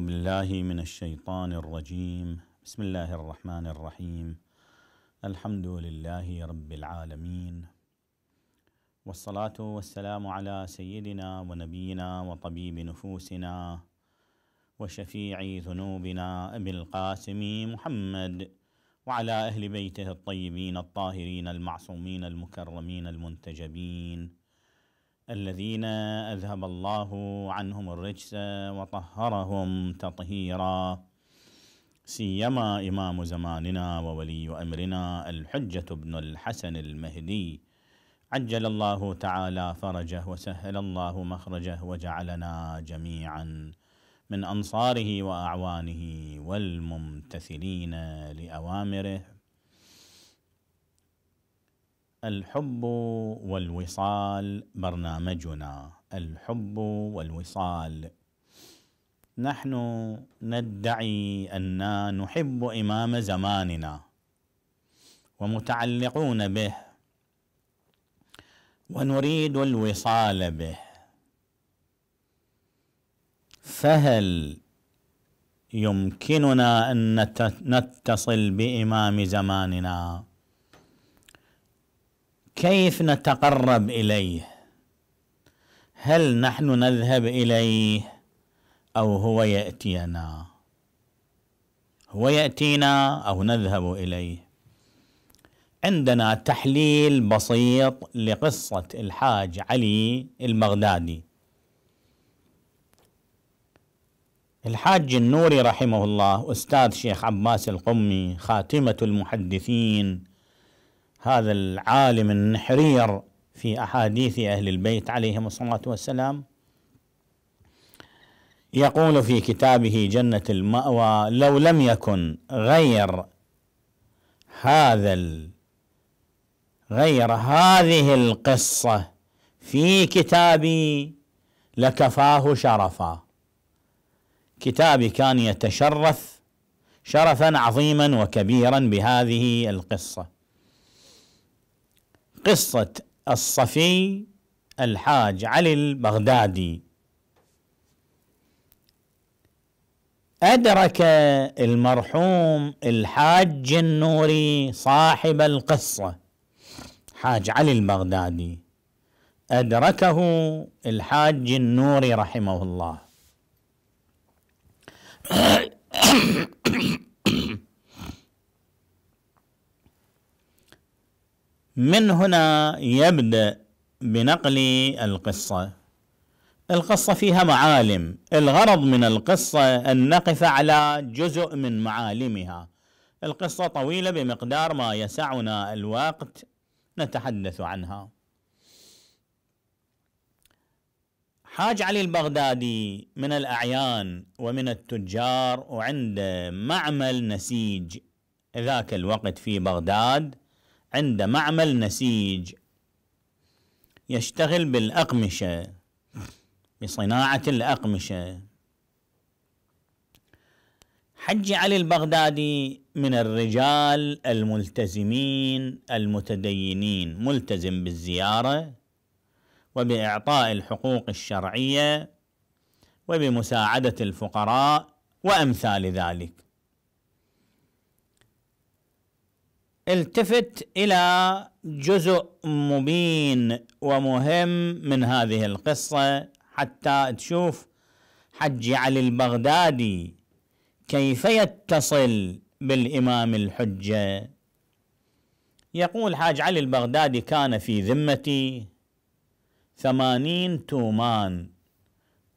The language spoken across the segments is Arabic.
بالله من الشيطان الرجيم بسم الله الرحمن الرحيم الحمد لله رب العالمين والصلاة والسلام على سيدنا ونبينا وطبيب نفوسنا وشفيع ذنوبنا أبي القاسم محمد وعلى أهل بيته الطيبين الطاهرين المعصومين المكرمين المنتجبين الذين اذهب الله عنهم الرجس وطهرهم تطهيرا سيما امام زماننا وولي امرنا الحجه بن الحسن المهدي عجل الله تعالى فرجه وسهل الله مخرجه وجعلنا جميعا من انصاره واعوانه والممتثلين لاوامره الحب والوصال برنامجنا الحب والوصال نحن ندعي أننا نحب إمام زماننا ومتعلقون به ونريد الوصال به فهل يمكننا أن نتصل بإمام زماننا؟ كيف نتقرب اليه هل نحن نذهب اليه او هو ياتينا هو ياتينا او نذهب اليه عندنا تحليل بسيط لقصه الحاج علي المغدادي الحاج النوري رحمه الله استاذ شيخ عباس القمي خاتمه المحدثين هذا العالم النحرير في احاديث اهل البيت عليهم الصلاه والسلام يقول في كتابه جنه الماوى لو لم يكن غير هذا ال غير هذه القصه في كتابي لكفاه شرفا كتابي كان يتشرف شرفا عظيما وكبيرا بهذه القصه قصة الصفي الحاج علي البغدادي أدرك المرحوم الحاج النوري صاحب القصة حاج علي البغدادي أدركه الحاج النوري رحمه الله من هنا يبدأ بنقل القصة القصة فيها معالم الغرض من القصة أن نقف على جزء من معالمها القصة طويلة بمقدار ما يسعنا الوقت نتحدث عنها حاج علي البغدادي من الأعيان ومن التجار وعند معمل نسيج ذاك الوقت في بغداد عند معمل نسيج يشتغل بالأقمشة بصناعة الأقمشة حج علي البغدادي من الرجال الملتزمين المتدينين ملتزم بالزيارة وبإعطاء الحقوق الشرعية وبمساعدة الفقراء وأمثال ذلك التفت إلى جزء مبين ومهم من هذه القصة حتى تشوف حج علي البغدادي كيف يتصل بالإمام الحجة يقول حاج علي البغدادي كان في ذمتي ثمانين تومان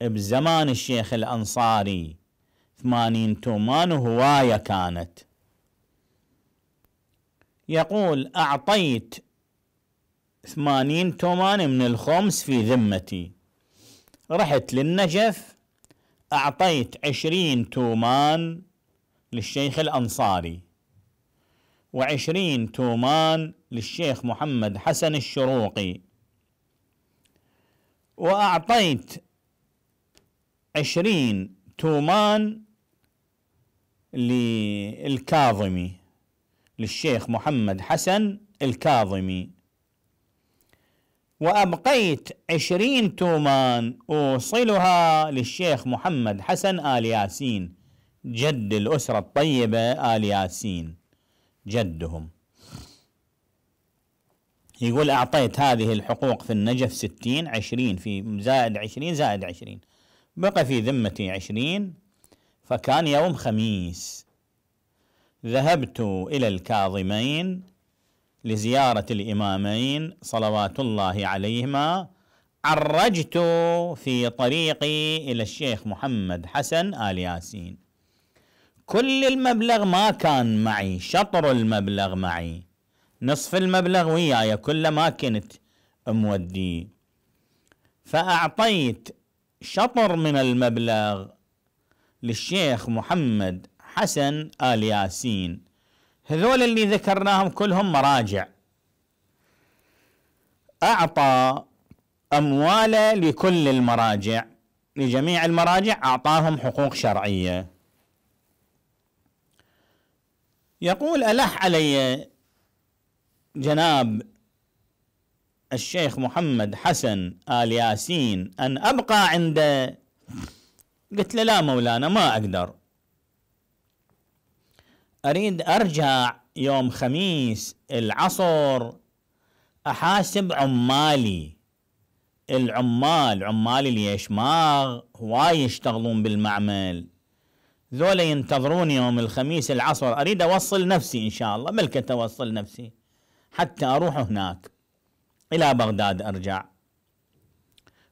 بزمان الشيخ الأنصاري ثمانين تومان هواية كانت يقول أعطيت ثمانين تومان من الخمس في ذمتي رحت للنجف أعطيت عشرين تومان للشيخ الأنصاري وعشرين تومان للشيخ محمد حسن الشروقي وأعطيت عشرين تومان للكاظمي للشيخ محمد حسن الكاظمي وأبقيت عشرين تومان أوصلها للشيخ محمد حسن آل ياسين جد الأسرة الطيبة آل ياسين جدهم يقول أعطيت هذه الحقوق في النجف ستين عشرين في زائد عشرين زائد عشرين بقى في ذمتي عشرين فكان يوم خميس ذهبت الى الكاظمين لزياره الامامين صلوات الله عليهما عرجت في طريقي الى الشيخ محمد حسن ال ياسين كل المبلغ ما كان معي شطر المبلغ معي نصف المبلغ وياي كله ما كنت موديه فأعطيت شطر من المبلغ للشيخ محمد حسن آل ياسين هذول اللي ذكرناهم كلهم مراجع أعطى أمواله لكل المراجع لجميع المراجع أعطاهم حقوق شرعية يقول ألح علي جناب الشيخ محمد حسن آل ياسين أن أبقى عنده قلت له لا مولانا ما أقدر أريد أرجع يوم خميس العصر أحاسب عمالي العمال عمال اليشماغ هواي يشتغلون بالمعمل ذولا ينتظرون يوم الخميس العصر أريد أوصل نفسي إن شاء الله ملكة أوصل نفسي حتى أروح هناك إلى بغداد أرجع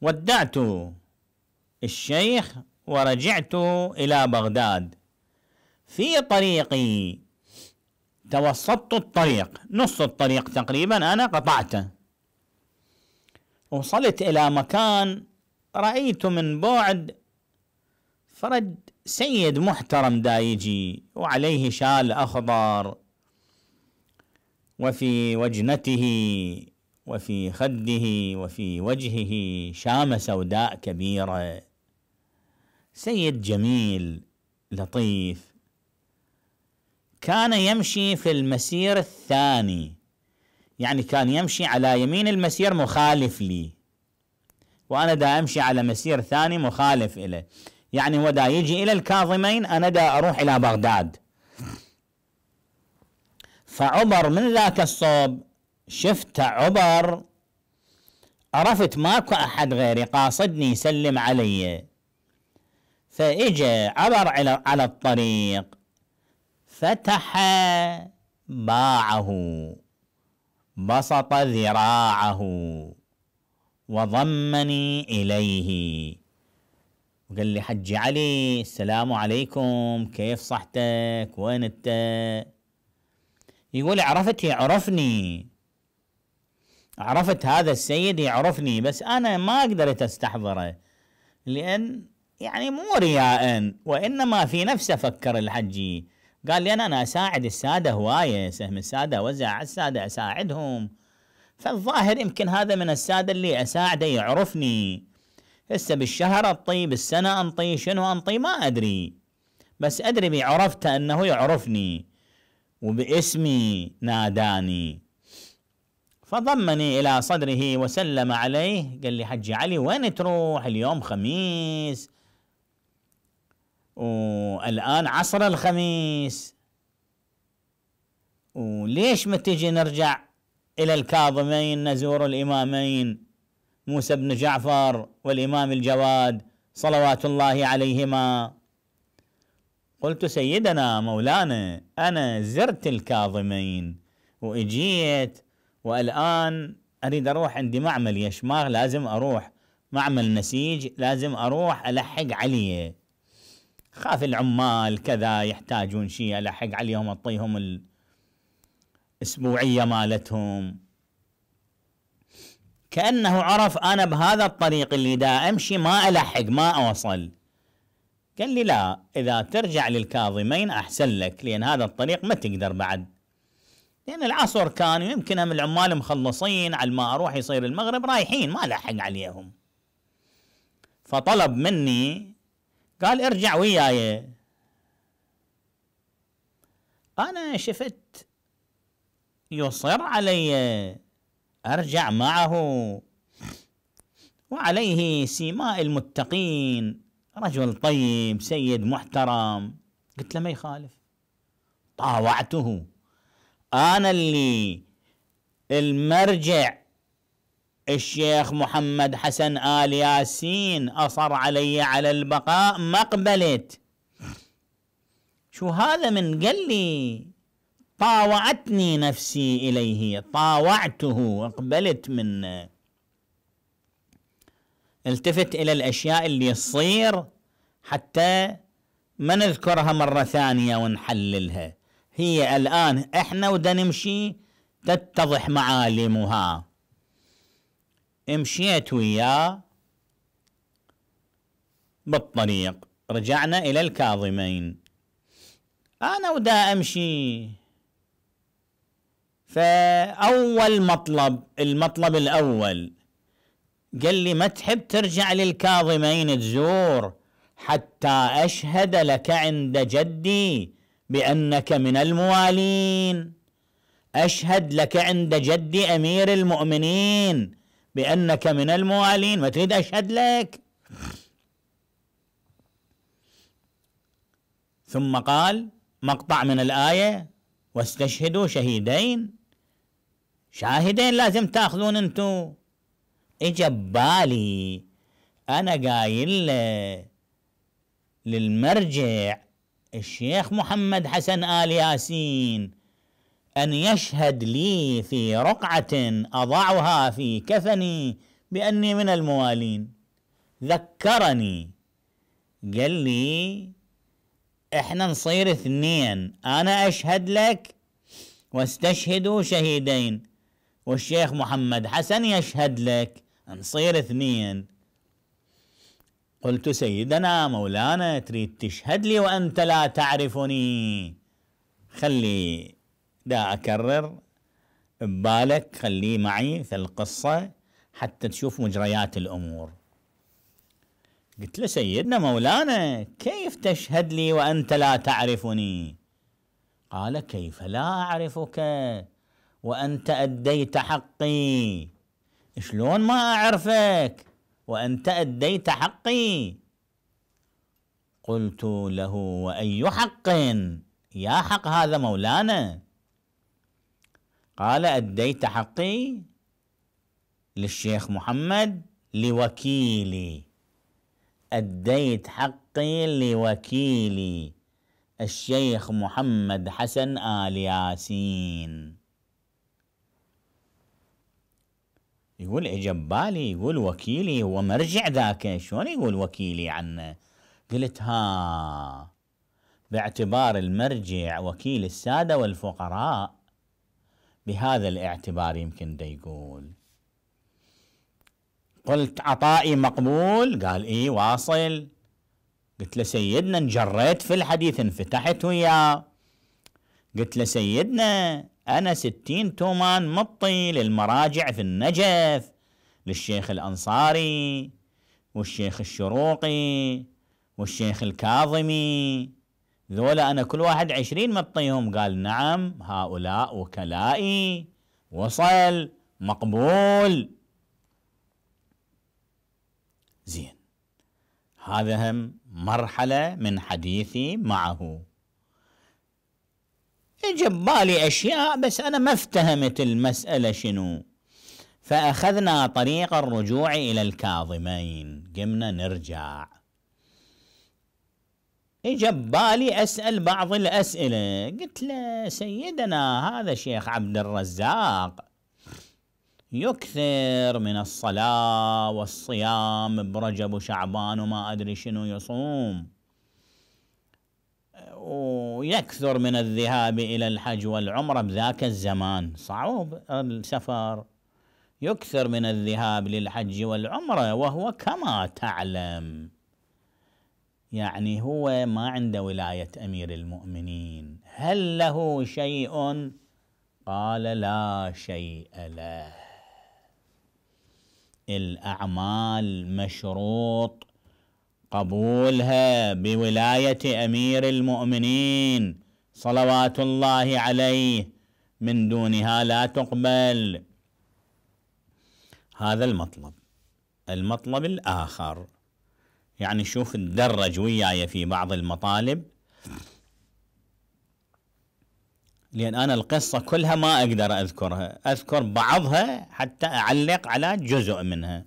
ودعت الشيخ ورجعت إلى بغداد في طريقي توسطت الطريق نص الطريق تقريبا أنا قطعته وصلت إلى مكان رأيت من بعد فرد سيد محترم دايجي وعليه شال أخضر وفي وجنته وفي خده وفي وجهه شامة سوداء كبيرة سيد جميل لطيف كان يمشي في المسير الثاني يعني كان يمشي على يمين المسير مخالف لي وانا دا امشي على مسير ثاني مخالف له يعني هو دا يجي الى الكاظمين انا دا اروح الى بغداد فعبر من ذاك الصوب شفت عبر عرفت ماكو احد غيري قاصدني يسلم علي فاجى عبر على الطريق فتح باعه بسط ذراعه وضمني إليه وقال لي حج علي السلام عليكم كيف صحتك وين انت يقول عرفت يعرفني عرفت هذا السيد يعرفني بس انا ما قدرت استحضره لان يعني مو رياء وانما في نفسه فكر الحجي قال لي أنا, أنا أساعد السادة هواية سهم السادة وزع على السادة أساعدهم فالظاهر يمكن هذا من السادة اللي أساعده يعرفني هسه بالشهر انطي بالسنة انطي شنو انطي ما أدري بس أدري بعرفته أنه يعرفني وباسمي ناداني فضمني إلى صدره وسلم عليه قال لي حجي علي وين تروح اليوم خميس والآن عصر الخميس وليش ما تجي نرجع إلى الكاظمين نزور الإمامين موسى بن جعفر والإمام الجواد صلوات الله عليهما قلت سيدنا مولانا أنا زرت الكاظمين وإجيت والآن أريد أروح عندي معمل يشماغ لازم أروح معمل نسيج لازم أروح ألحق عليه خاف العمال كذا يحتاجون شيء الحق عليهم اعطيهم الاسبوعيه مالتهم كانه عرف انا بهذا الطريق اللي دا امشي ما الحق ما اوصل قال لي لا اذا ترجع للكاظمين احسن لك لان هذا الطريق ما تقدر بعد لان العصر كان يمكن هم العمال مخلصين على ما اروح يصير المغرب رايحين ما لحق عليهم فطلب مني قال ارجع وياي انا شفت يصر علي ارجع معه وعليه سيماء المتقين رجل طيب سيد محترم قلت له ما يخالف طاوعته انا اللي المرجع الشيخ محمد حسن آل ياسين أصر علي على البقاء ما قبلت شو هذا من قال لي طاوعتني نفسي إليه طاوعته أقبلت منه التفت إلى الأشياء اللي تصير حتى ما نذكرها مرة ثانية ونحللها هي الآن إحنا ودنمشي تتضح معالمها مشيت وياه بالطريق رجعنا إلى الكاظمين أنا ودا أمشي فأول مطلب المطلب الأول قال لي ما تحب ترجع للكاظمين تزور حتى أشهد لك عند جدي بأنك من الموالين أشهد لك عند جدي أمير المؤمنين بأنك من الموالين ما تريد أشهد لك ثم قال مقطع من الآية واستشهدوا شهيدين شاهدين لازم تاخذون انتو اجا ببالي انا قايل للمرجع الشيخ محمد حسن آل ياسين أن يشهد لي في رقعة أضعها في كفني بأني من الموالين ذكرني قال لي احنا نصير اثنين انا اشهد لك واستشهدوا شهيدين والشيخ محمد حسن يشهد لك نصير اثنين قلت سيدنا مولانا تريد تشهد لي وانت لا تعرفني خلي دا أكرر ببالك خليه معي في القصة حتى تشوف مجريات الأمور قلت له سيدنا مولانا كيف تشهد لي وأنت لا تعرفني قال كيف لا أعرفك وأنت أديت حقي شلون ما أعرفك وأنت أديت حقي قلت له وأي حق يا حق هذا مولانا قال أديت حقي للشيخ محمد لوكيلي أديت حقي لوكيلي الشيخ محمد حسن آل ياسين يقول اجب بالي يقول وكيلي هو مرجع ذاك شلون يقول وكيلي عنه قلت ها باعتبار المرجع وكيل السادة والفقراء بهذا الاعتبار يمكن دا يقول قلت عطائي مقبول قال اي واصل قلت له سيدنا انجريت في الحديث انفتحت وياه قلت له سيدنا أنا ستين تومان مطي للمراجع في النجف للشيخ الأنصاري والشيخ الشروقي والشيخ الكاظمي ذولا أنا كل واحد عشرين مطيهم قال نعم هؤلاء وكلائي وصل مقبول زين هذا هم مرحلة من حديثي معه جب بالي أشياء بس أنا ما افتهمت المسألة شنو فأخذنا طريق الرجوع إلى الكاظمين قمنا نرجع اجى ببالي اسال بعض الاسئله قلت له سيدنا هذا شيخ عبد الرزاق يكثر من الصلاه والصيام برجب وشعبان وما ادري شنو يصوم ويكثر من الذهاب الى الحج والعمره بذاك الزمان صعوب السفر يكثر من الذهاب للحج والعمره وهو كما تعلم يعني هو ما عنده ولاية أمير المؤمنين هل له شيء قال لا شيء له الأعمال مشروط قبولها بولاية أمير المؤمنين صلوات الله عليه من دونها لا تقبل هذا المطلب المطلب الآخر يعني شوف تدرج وياي في بعض المطالب لأن أنا القصة كلها ما أقدر أذكرها أذكر بعضها حتى أعلق على جزء منها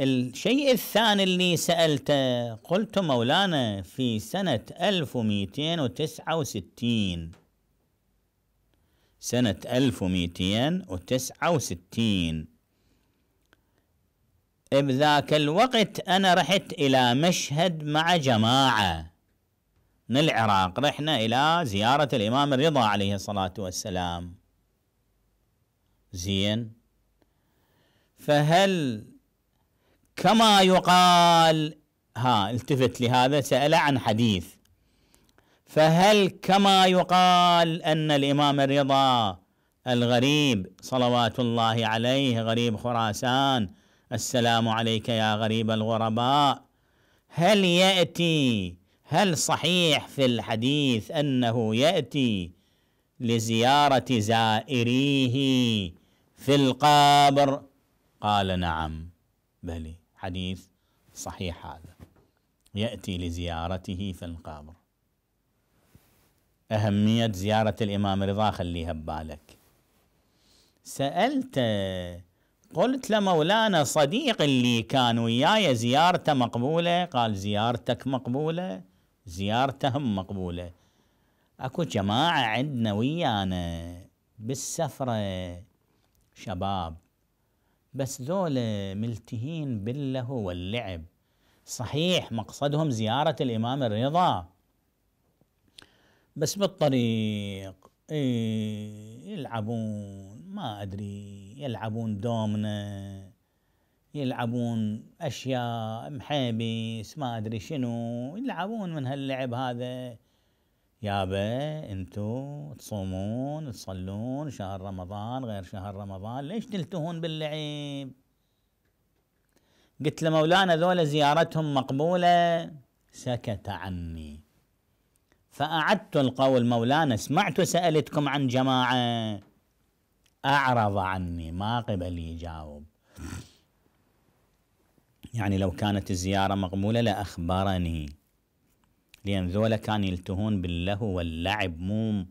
الشيء الثاني اللي سألته قلت مولانا في سنة 1269 سنة 1269 بذاك الوقت أنا رحت إلى مشهد مع جماعة من العراق رحنا إلى زيارة الإمام الرضا عليه الصلاة والسلام زين فهل كما يقال ها التفت لهذا سأل عن حديث فهل كما يقال أن الإمام الرضا الغريب صلوات الله عليه غريب خراسان السلام عليك يا غريب الغرباء هل ياتي هل صحيح في الحديث انه ياتي لزياره زائريه في القبر قال نعم بلي حديث صحيح هذا ياتي لزيارته في القبر اهميه زياره الامام رضا خليها ببالك سالت قلت لمولانا صديق اللي كان وياي زيارته مقبولة قال زيارتك مقبولة زيارتهم مقبولة اكو جماعة عندنا ويانا بالسفرة شباب بس ذول ملتهين باللهو واللعب صحيح مقصدهم زيارة الإمام الرضا بس بالطريق إيه يلعبون ما أدري يلعبون دومنا يلعبون أشياء محيبس ما أدري شنو يلعبون من هاللعب هذا يابا انتو تصومون تصلون شهر رمضان غير شهر رمضان ليش تلتهون باللعب قلت لمولانا ذولا زيارتهم مقبولة سكت عني فأعدت القول مولانا سمعت سألتكم عن جماعة أعرض عني ما قبل يجاوب يعني لو كانت الزيارة مقبولة لأخبرني لأن ذولا كان يلتهون باللهو واللعب مو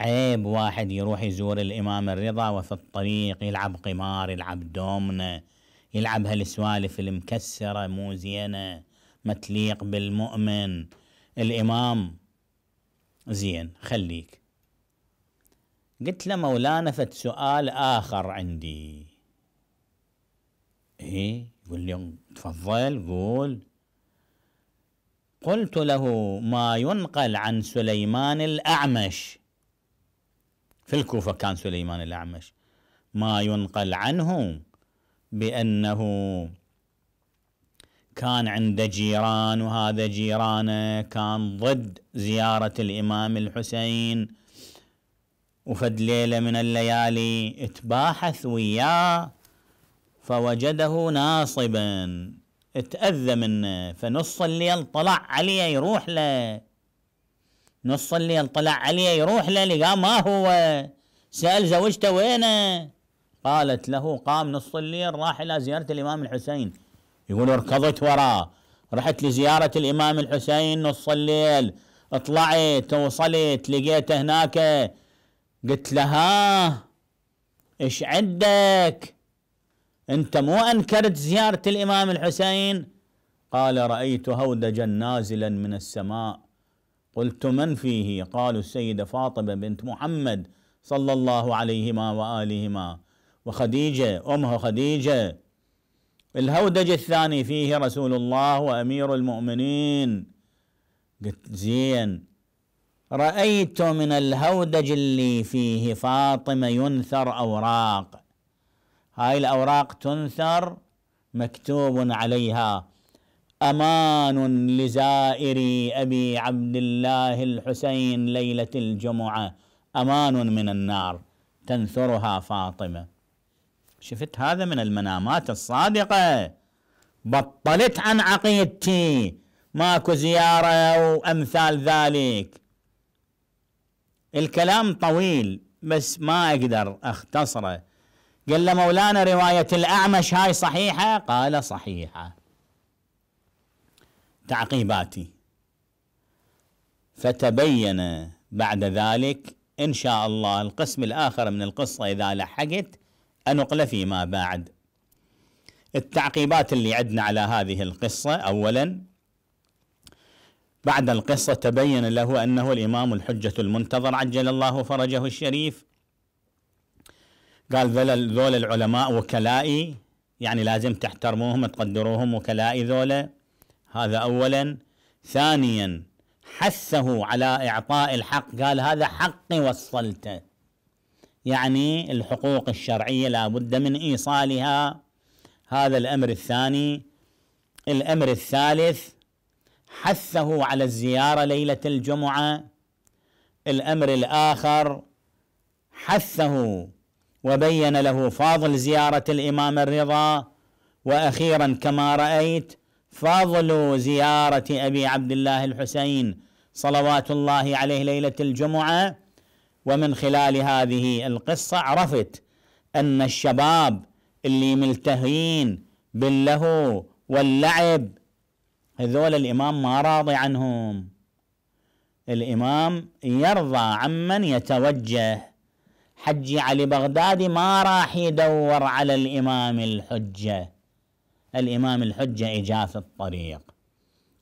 عيب واحد يروح يزور الإمام الرضا وفي الطريق يلعب قمار يلعب دومنة يلعب هالسوالف المكسرة مو زينة ما تليق بالمؤمن الإمام زين خليك قلت له مولانا فت سؤال آخر عندي إيه يقول لي تفضل قول قلت له ما ينقل عن سليمان الأعمش في الكوفة كان سليمان الأعمش ما ينقل عنه بأنه كان عنده جيران وهذا جيرانه كان ضد زيارة الإمام الحسين وفد ليلة من الليالي تباحث وياه فوجده ناصبا تأذى منه فنص الليل طلع عليه يروح له نص الليل طلع عليه يروح له لقى ما هو سأل زوجته وينه قالت له قام نص الليل راح إلى زيارة الإمام الحسين يقول ركضت وراه رحت لزيارة الإمام الحسين نص الليل طلعت وصلت لقيته هناك قلت لها آه, ايش عندك انت مو انكرت زيارة الامام الحسين قال رأيت هودجا نازلا من السماء قلت من فيه قالوا السيدة فاطمة بنت محمد صلى الله عليهما وآلهما وخديجة أمه خديجة الهودج الثاني فيه رسول الله وأمير المؤمنين قلت زين رأيت من الهودج اللي فيه فاطمة ينثر أوراق هاي الأوراق تنثر مكتوب عليها أمان لزائر أبي عبد الله الحسين ليلة الجمعة أمان من النار تنثرها فاطمة شفت هذا من المنامات الصادقة بطلت عن عقيدتي ماكو زيارة وأمثال ذلك الكلام طويل بس ما أقدر أختصره قال له مولانا رواية الأعمش هاي صحيحة قال صحيحة تعقيباتي فتبين بعد ذلك إن شاء الله القسم الآخر من القصة إذا لحقت أنقل فيما بعد التعقيبات اللي عندنا على هذه القصة أولا بعد القصة تبين له أنه الإمام الحجة المنتظر عجل الله فرجه الشريف قال ذول العلماء وكلائي يعني لازم تحترموهم تقدروهم وكلائي ذولا هذا أولا ثانيا حثه على إعطاء الحق قال هذا حقي وصلته يعني الحقوق الشرعية لابد من إيصالها هذا الأمر الثاني الأمر الثالث حثه على الزياره ليله الجمعه الامر الاخر حثه وبين له فاضل زياره الامام الرضا واخيرا كما رايت فضل زياره ابي عبد الله الحسين صلوات الله عليه ليله الجمعه ومن خلال هذه القصه عرفت ان الشباب اللي ملتهين باللهو واللعب هذول الإمام ما راضي عنهم الإمام يرضى عمن يتوجه حجي علي بغدادي ما راح يدور على الإمام الحجة الإمام الحجة إجاث الطريق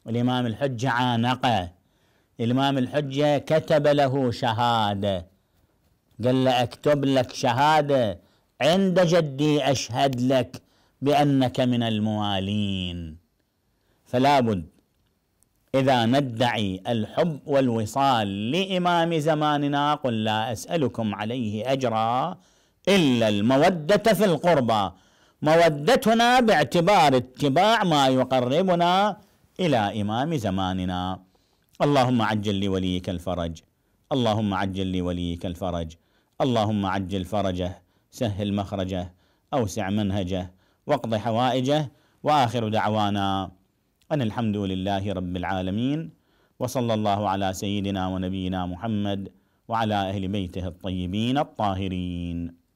الإمام الحجة عانقه الإمام الحجة كتب له شهادة قال له أكتب لك شهادة عند جدي أشهد لك بأنك من الموالين فلا بد إذا ندعي الحب والوصال لإمام زماننا قل لا أسألكم عليه أجرا إلا المودة في القربى مودتنا باعتبار اتباع ما يقربنا إلى إمام زماننا اللهم عجل لوليك الفرج اللهم عجل لوليك الفرج اللهم عجل فرجه سهل مخرجه أوسع منهجه واقض حوائجه وآخر دعوانا أن الحمد لله رب العالمين وصلى الله على سيدنا ونبينا محمد وعلى أهل بيته الطيبين الطاهرين